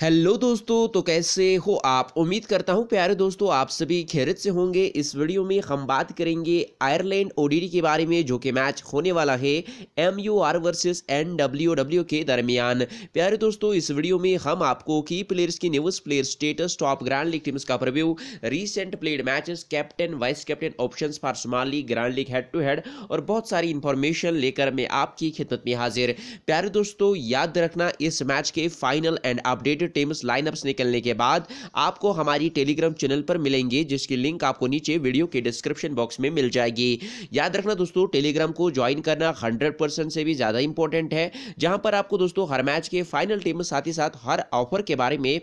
hello दोस्तों तो कैसे हो आप उम्मीद करता हूं प्यारे दोस्तों आप सभी खैरत से होंगे इस वीडियो में हम बात करेंगे आयरलैंड ओडीडी के बारे में जो कि मैच होने वाला है M U R versus N W W के दरमियान प्यारे दोस्तों इस वीडियो में हम आपको की प्लेयर्स की news player status top grand league teams का preview recent played matches captain vice captain option for small league grand league head to head और बहुत सारी इंफॉर्मेशन लेकर मैं आपकी खिदमत में हाजिर प्यारे दोस्तों याद रखना इस मैच के final and updated teams lineups निकलने के बाद आपको हमारी टेलीग्राम चैनल पर मिलेंगे जिसकी लिंक आपको नीचे वीडियो के डिस्क्रिप्शन बॉक्स में मिल जाएगी याद रखना दोस्तों टेलीग्राम को ज्वाइन करना हंड्रेड से भी ज़्यादा इंपॉर्टेंट है जहां पर आपको दोस्तों हर मैच के फाइनल टीम साथ ही साथ हर ऑफर के बारे में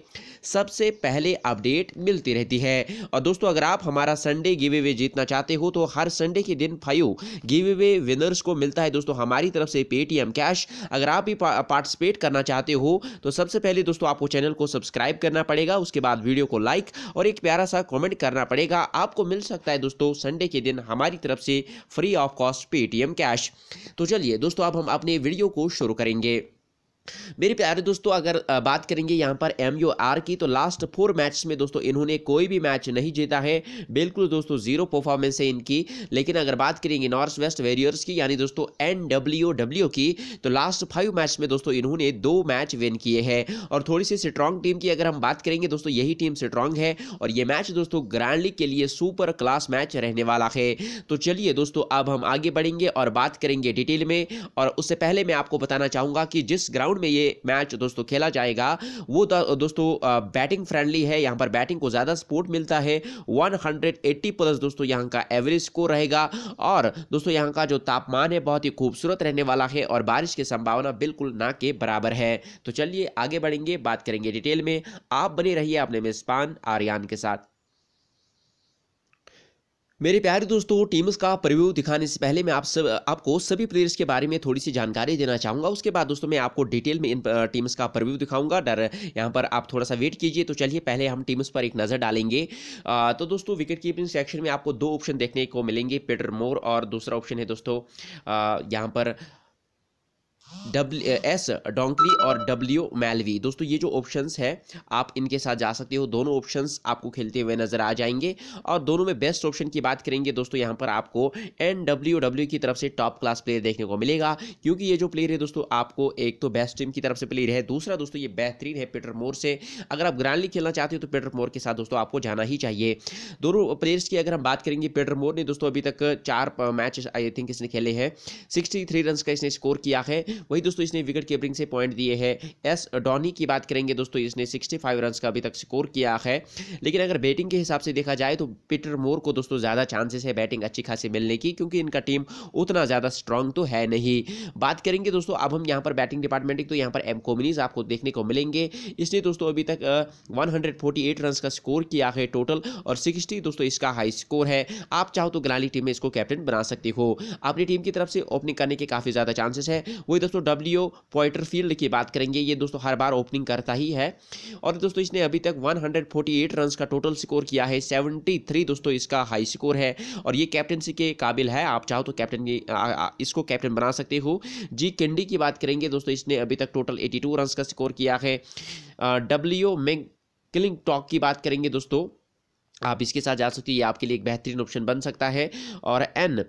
सबसे पहले अपडेट मिलती रहती है और दोस्तों अगर आप हमारा संडे गिव अवे जीतना चाहते हो तो हर संडे के दिन फाइव गिव अवे विनर्स को मिलता है दोस्तों हमारी तरफ से पेटीएम कैश अगर आप भी पार्टिसिपेट करना चाहते हो तो सबसे पहले दोस्तों आपको चैनल को सब्सक्राइब करना पड़ेगा उसके बाद वीडियो को लाइक और एक प्यारा सा कॉमेंट करना पड़ेगा आपको मिल सकता है दोस्तों संडे के दिन हमारी तरफ से free of cost Paytm cash तो चलिए दोस्तों अब हम अपने वीडियो को शुरू करेंगे मेरे प्यारे दोस्तों अगर बात करेंगे यहाँ पर एम यू आर की तो लास्ट फोर मैच में दोस्तों इन्होंने कोई भी मैच नहीं जीता है बिल्कुल दोस्तों जीरो परफॉर्मेंस है इनकी लेकिन अगर बात करेंगे नॉर्थ वेस्ट वेरियर्स की यानी दोस्तों एन डब्ल्यू डब्ल्यू की तो लास्ट फाइव मैच में दोस्तों इन्होंने दो मैच विन किए हैं और थोड़ी सी स्ट्रॉन्ग टीम की अगर हम बात करेंगे दोस्तों यही टीम स्ट्रांग है और ये मैच दोस्तों ग्रैंड लीग के लिए सुपर क्लास मैच रहने वाला है तो चलिए दोस्तों अब हम आगे बढ़ेंगे और बात करेंगे डिटेल में और उससे पहले मैं आपको बताना चाहूँगा कि जिस ग्राउंड ग्राउंड में ये मैच दोस्तों खेला जाएगा वो दोस्तों बैटिंग फ्रेंडली है यहाँ पर बैटिंग को ज़्यादा सपोर्ट मिलता है 180 प्लस दोस्तों यहाँ का एवरेज स्कोर रहेगा और दोस्तों यहाँ का जो तापमान है बहुत ही खूबसूरत रहने वाला है और बारिश की संभावना बिल्कुल ना के बराबर है तो चलिए आगे बढ़ेंगे बात करेंगे डिटेल में आप बने रहिए अपने मेजबान आर्यान के साथ मेरे प्यारे दोस्तों टीम्स का प्रव्यू दिखाने से पहले मैं आप सब आपको सभी प्लेयर्स के बारे में थोड़ी सी जानकारी देना चाहूँगा उसके बाद दोस्तों मैं आपको डिटेल में इन टीम्स का प्रव्यू दिखाऊंगा डर यहाँ पर आप थोड़ा सा वेट कीजिए तो चलिए पहले हम टीम्स पर एक नज़र डालेंगे आ, तो दोस्तों विकेट कीपिंग सेक्शन में आपको दो ऑप्शन देखने को मिलेंगे पेटर मोर और दूसरा ऑप्शन है दोस्तों यहाँ पर डब्ल्यू एस डोंकली और डब्ल्यू मेलवी दोस्तों ये जो ऑप्शंस है आप इनके साथ जा सकते हो दोनों ऑप्शंस आपको खेलते हुए नजर आ जाएंगे और दोनों में बेस्ट ऑप्शन की बात करेंगे दोस्तों यहाँ पर आपको एन डब्ल्यू डब्ल्यू की तरफ से टॉप क्लास प्लेयर देखने को मिलेगा क्योंकि ये जो प्लेयर है दोस्तों आपको एक तो बेस्ट टीम की तरफ से प्लेयर है दूसरा दोस्तों ये बेहतरीन है पीटर मोर से अगर आप ग्रांडली खेलना चाहते हो तो पीटर मोर के साथ दोस्तों आपको जाना ही चाहिए दोनों प्लेयर्स की अगर हम बात करेंगे पीटर मोर ने दोस्तों अभी तक चार मैच आई थिंक इसने खेले हैं सिक्सटी रन का इसने स्कोर किया है वही दोस्तों इसने विकेट कीपरिंग से पॉइंट दिए हैं एस डॉनी की बात करेंगे दोस्तों इसने सिक्सटी फाइव रन का अभी तक स्कोर किया है लेकिन अगर बैटिंग के हिसाब से देखा जाए तो पीटर मोर को दोस्तों ज़्यादा चांसेस है बैटिंग अच्छी खासी मिलने की क्योंकि इनका टीम उतना ज़्यादा स्ट्रांग तो है नहीं बात करेंगे दोस्तों अब हम यहाँ पर बैटिंग डिपार्टमेंट की तो यहाँ पर एम कोमिनीज आपको देखने को मिलेंगे इसने दोस्तों अभी तक वन हंड्रेड का स्कोर किया है टोटल और सिक्सटी दोस्तों इसका हाई स्कोर है आप चाहो तो गलाली टीम में इसको कैप्टन बना सकती हो अपनी टीम की तरफ से ओपनिंग करने के काफ़ी ज़्यादा चांसेस है वही दोस्तों डब्ल्यू फील्ड की बात करेंगे ये दोस्तों हर बार ओपनिंग करता ही है और दोस्तों इसने अभी तक 148 रन का टोटल स्कोर किया है 73 दोस्तों इसका हाई स्कोर है और ये कैप्टनसी के काबिल है आप चाहो तो कैप्टन की इसको कैप्टन बना सकते हो जी केंडी की बात करेंगे दोस्तों इसने अभी तक टोटल 82 रन का स्कोर किया है डब्ल्यू मैग किलिंग टॉक की बात करेंगे दोस्तों आप इसके साथ जा सकती है ये आपके लिए एक बेहतरीन ऑप्शन बन सकता है और एन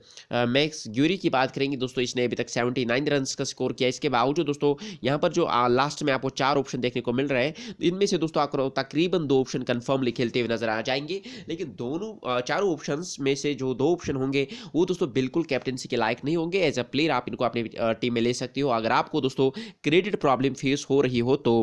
मैक्स ग्यूरी की बात करेंगे दोस्तों इसने अभी तक 79 नाइन रन का स्कोर किया इसके बावजूद दोस्तों यहाँ पर जो आ, लास्ट में आपको चार ऑप्शन देखने को मिल रहे हैं इनमें से दोस्तों आपको तकरीबन दो ऑप्शन कन्फर्मली खेलते हुए नजर आ जाएंगे लेकिन दोनों चारों ऑप्शन में से जो दो ऑप्शन होंगे वो दोस्तों बिल्कुल कैप्टनसी के लायक नहीं होंगे एज अ प्लेयर आप इनको अपनी टीम में ले सकती हो अगर आपको दोस्तों क्रेडिट प्रॉब्लम फेस हो रही हो तो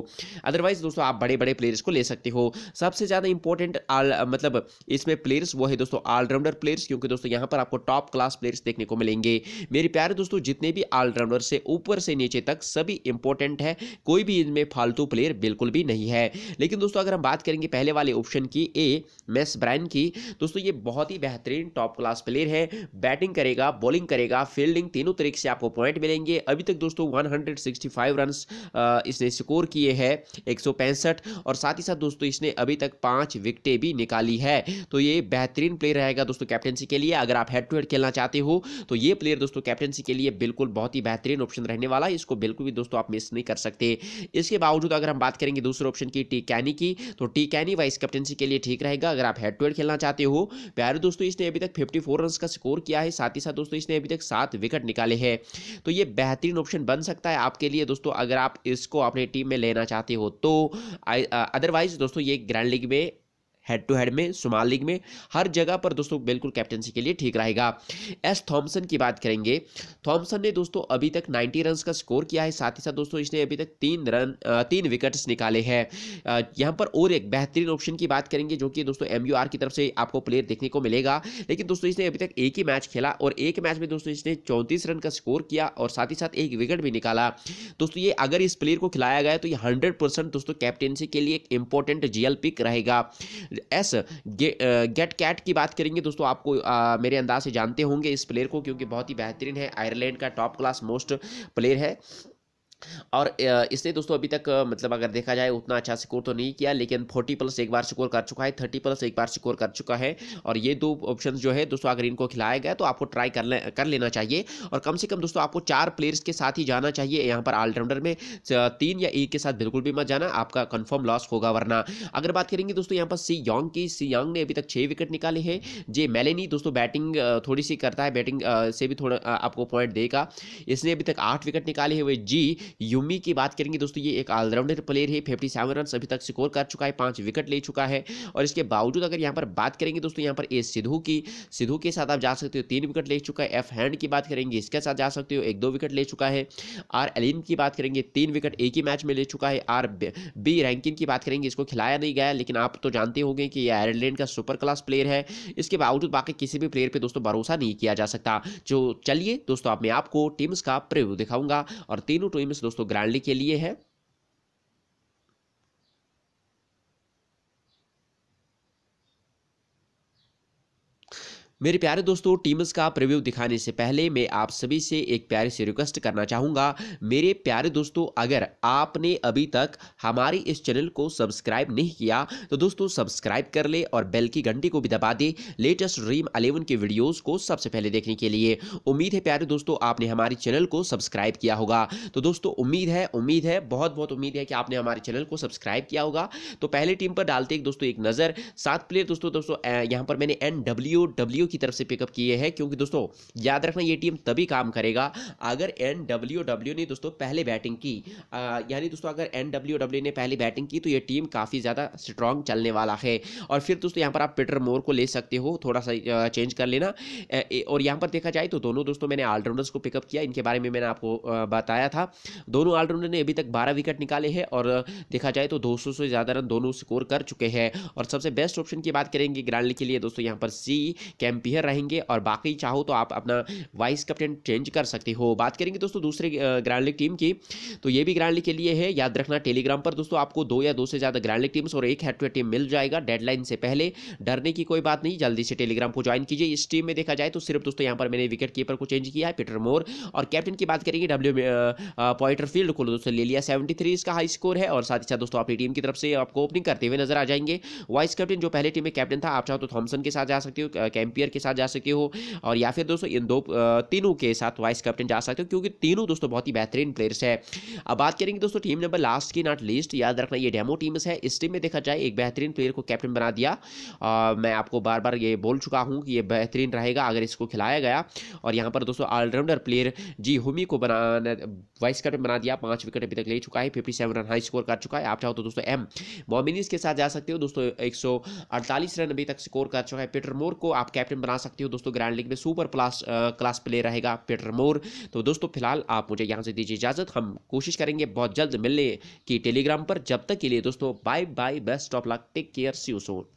अदरवाइज दोस्तों आप बड़े बड़े प्लेयर्स को ले सकते हो सबसे ज़्यादा इंपॉर्टेंट मतलब मतलब इसमें प्लेयर्स वो है दोस्तों ऑलराउंडर प्लेयर्स क्योंकि दोस्तों यहाँ पर आपको टॉप क्लास प्लेयर्स देखने को मिलेंगे मेरे प्यारे दोस्तों जितने भी ऑलराउंडर से ऊपर से नीचे तक सभी इंपॉर्टेंट है कोई भी इनमें फालतू प्लेयर बिल्कुल भी नहीं है लेकिन दोस्तों अगर हम बात करेंगे पहले वाले ऑप्शन की ए मेस ब्रैन की दोस्तों ये बहुत ही बेहतरीन टॉप क्लास प्लेयर है बैटिंग करेगा बॉलिंग करेगा फील्डिंग तीनों तरीके से आपको पॉइंट मिलेंगे अभी तक दोस्तों 165 रन्स इसने स्कोर किए हैं एक और साथ ही साथ दोस्तों इसने अभी तक पांच विकटें भी निकाली है तो ये बेहतरीन प्लेयर रहेगा दोस्तों कैप्टनसी के लिए अगर आप हेड टू हेड खेलना चाहते हो तो ये प्लेयर दोस्तों कैप्टनसी के लिए बिल्कुल बहुत ही बेहतरीन ऑप्शन रहने वाला है इसको बिल्कुल भी दोस्तों आप मिस नहीं कर सकते इसके बावजूद अगर हम बात करेंगे दूसरे ऑप्शन की टी कैनी की तो टी कैनी वाइस कैप्टनसी के लिए ठीक रहेगा अगर आप हेड टू हेड खेलना चाहते हो प्यारे दोस्तों इसने अभी तक फिफ्टी फोर रन का स्कोर किया है साथ ही साथ दोस्तों इसने अभी तक सात विकेट निकाले हैं तो ये बेहतरीन ऑप्शन बन सकता है आपके लिए दोस्तों अगर आप इसको अपने टीम में लेना चाहते हो तो अदरवाइज uh, दोस्तों ये ग्रैंड लीग में हेड टू हेड में सुमाल लीग में हर जगह पर दोस्तों बिल्कुल कैप्टनसी के लिए ठीक रहेगा एस थॉम्सन की बात करेंगे थॉमसन ने दोस्तों अभी तक 90 रन का स्कोर किया है साथ ही साथ दोस्तों इसने अभी तक तीन रन तीन विकेट्स निकाले हैं यहाँ पर और एक बेहतरीन ऑप्शन की बात करेंगे जो कि दोस्तों एम की तरफ से आपको प्लेयर देखने को मिलेगा लेकिन दोस्तों इसने अभी तक एक ही मैच खेला और एक मैच में दोस्तों इसने चौंतीस रन का स्कोर किया और साथ ही साथ एक विकेट भी निकाला दोस्तों ये अगर इस प्लेयर को खिलाया गया तो ये हंड्रेड दोस्तों कैप्टनसी के लिए एक इंपॉर्टेंट जीएल पिक रहेगा एस गे, गेट कैट की बात करेंगे दोस्तों आपको आ, मेरे अंदाज से जानते होंगे इस प्लेयर को क्योंकि बहुत ही बेहतरीन है आयरलैंड का टॉप क्लास मोस्ट प्लेयर है और इसने दोस्तों अभी तक मतलब अगर देखा जाए उतना अच्छा स्कोर तो नहीं किया लेकिन फोर्टी प्लस एक बार स्कोर कर चुका है थर्टी प्लस एक बार स्कोर कर चुका है और ये दो ऑप्शन जो है दोस्तों अगर इनको खिलाया गया तो आपको ट्राई कर ले, कर लेना चाहिए और कम से कम दोस्तों आपको चार प्लेयर्स के साथ ही जाना चाहिए यहाँ पर ऑलराउंडर में तीन या एक के साथ बिल्कुल भी मत जाना आपका कन्फर्म लॉस होगा वरना अगर बात करेंगे दोस्तों यहाँ पर सी योंग की सी योंग ने अभी तक छः विकेट निकाले हैं जे मेलेनी दोस्तों बैटिंग थोड़ी सी करता है बैटिंग से भी थोड़ा आपको पॉइंट देगा इसने अभी तक आठ विकेट निकाले हैं वे जी यूमी की बात करेंगे दोस्तों ये एक ऑलराउंडर प्लेयर है फिफ्टी सेवन रन अभी तक स्कोर कर चुका है पाँच विकेट ले चुका है और इसके बावजूद अगर यहाँ पर बात करेंगे दोस्तों यहाँ पर ए सिद्धू की सिद्धू के साथ आप जा सकते हो तीन विकेट ले चुका है एफ हैंड की बात करेंगे इसके साथ जा सकते हो एक दो विकेट ले चुका है आर एलिन की बात करेंगे तीन विकेट एक ही मैच में ले चुका है आर बी रैंकिन की बात करेंगे इसको खिलाया नहीं गया लेकिन आप तो जानते होंगे कि यह आयरलैंड का सुपर क्लास प्लेयर है इसके बावजूद बाकी किसी भी प्लेयर पर दोस्तों भरोसा नहीं किया जा सकता जो चलिए दोस्तों अब मैं आपको टीम्स का प्रिव्यू दिखाऊंगा और तीनों टीम्स दोस्तों ग्रांडली के लिए है मेरे प्यारे दोस्तों टीम्स का प्रिव्यू दिखाने से पहले मैं आप सभी से एक प्यारे से रिक्वेस्ट करना चाहूँगा मेरे प्यारे दोस्तों अगर आपने अभी तक हमारे इस चैनल को सब्सक्राइब नहीं किया तो दोस्तों सब्सक्राइब कर ले और बेल की घंटी को भी दबा दे लेटेस्ट ड्रीम अलेवन के वीडियोज़ को सबसे पहले देखने के लिए उम्मीद है प्यारे दोस्तों आपने हमारे चैनल को सब्सक्राइब किया होगा तो दोस्तों उम्मीद है उम्मीद है बहुत बहुत उम्मीद है कि आपने हमारे चैनल को सब्सक्राइब किया होगा तो पहले टीम पर डालते दोस्तों एक नज़र सात प्लेयर दोस्तों दोस्तों यहाँ पर मैंने एन डब्ल्यू डब्ल्यू की तरफ से पिकअप किए हैं क्योंकि दोस्तों याद रखना ये टीम तभी काम करेगा अगर एन ने दोस्तों पहले बैटिंग की यानी दोस्तों अगर एन ने पहले बैटिंग की तो ये टीम काफ़ी ज़्यादा स्ट्रांग चलने वाला है और फिर दोस्तों यहाँ पर आप पीटर मोर को ले सकते हो थोड़ा सा चेंज कर लेना और यहाँ पर देखा जाए तो दोनों दोस्तों मैंने ऑलराउंडर्स को पिकअप किया इनके बारे में मैंने आपको बताया था दोनों ऑलराउंडर ने अभी तक बारह विकेट निकाले हैं और देखा जाए तो 200 से ज़्यादा रन दोनों स्कोर कर चुके हैं और सबसे बेस्ट ऑप्शन की बात करेंगे ग्रांडली के लिए दोस्तों यहाँ पर सी कैंप एम्पियर रहेंगे और बाकी चाहो तो आप अपना वाइस कैप्टन चेंज कर सकते हो बात करेंगे दोस्तों दूसरे ग्रैंड लीग टीम की तो ये भी ग्रैंड लीग के लिए है याद रखना टेलीग्राम पर दोस्तों आपको दो या दो से ज़्यादा ग्रैंड लीग टीम्स और एक हेड टू टीम मिल जाएगा डेडलाइन से पहले डरने की कोई बात नहीं जल्दी से टेलीग्राम को ज्वाइन कीजिए इस टीम में देखा जाए तो सिर्फ दोस्तों यहाँ पर मैंने विकेट कीपर को चेंज किया है पीटर मोर और कैप्टन की बात करेंगे डब्ल्यू पॉइंटर फील्ड को दोस्तों ले लिया सेवेंटी थ्री इसका हाई स्कोर है और साथ ही साथ दोस्तों अपनी टीम की तरफ से आपको ओपनिंग करते हुए नजर आ जाएंगे वाइस कैप्टन जो पहले टीम में कैप्टन था आप चाहो तो थॉमसन के साथ जा सकते हो कैंपियर प्लेयर के साथ जा सके हो और या फिर दोस्तों इन दो तीनों के साथ वाइस कैप्टन जा सकते हो क्योंकि तीनों दोस्तों बहुत ही बेहतरीन प्लेयर्स है अब बात करेंगे दोस्तों टीम नंबर लास्ट की नॉट लिस्ट याद रखना ये डेमो टीम्स है इस टीम में देखा जाए एक बेहतरीन प्लेयर को कैप्टन बना दिया मैं आपको बार बार ये बोल चुका हूँ कि ये बेहतरीन रहेगा अगर इसको खिलाया गया और यहाँ पर दोस्तों ऑलराउंडर प्लेयर जी हुमी को बना वाइस कैप्टन बना दिया पाँच विकेट अभी तक ले चुका है fifty seven run high score कर चुका है आप चाहो तो दोस्तों एम मोमिनिस के साथ जा सकते हो दोस्तों एक रन अभी तक स्कोर कर चुका है पीटर मोर को आप कैप्टन कैप्टन बना सकते हो दोस्तों ग्रैंड लीग में सुपर प्लास क्लास प्लेयर रहेगा पीटर मोर तो दोस्तों फिलहाल आप मुझे यहाँ से दीजिए इजाज़त हम कोशिश करेंगे बहुत जल्द मिलने की टेलीग्राम पर जब तक के लिए दोस्तों bye bye best of luck take care see Son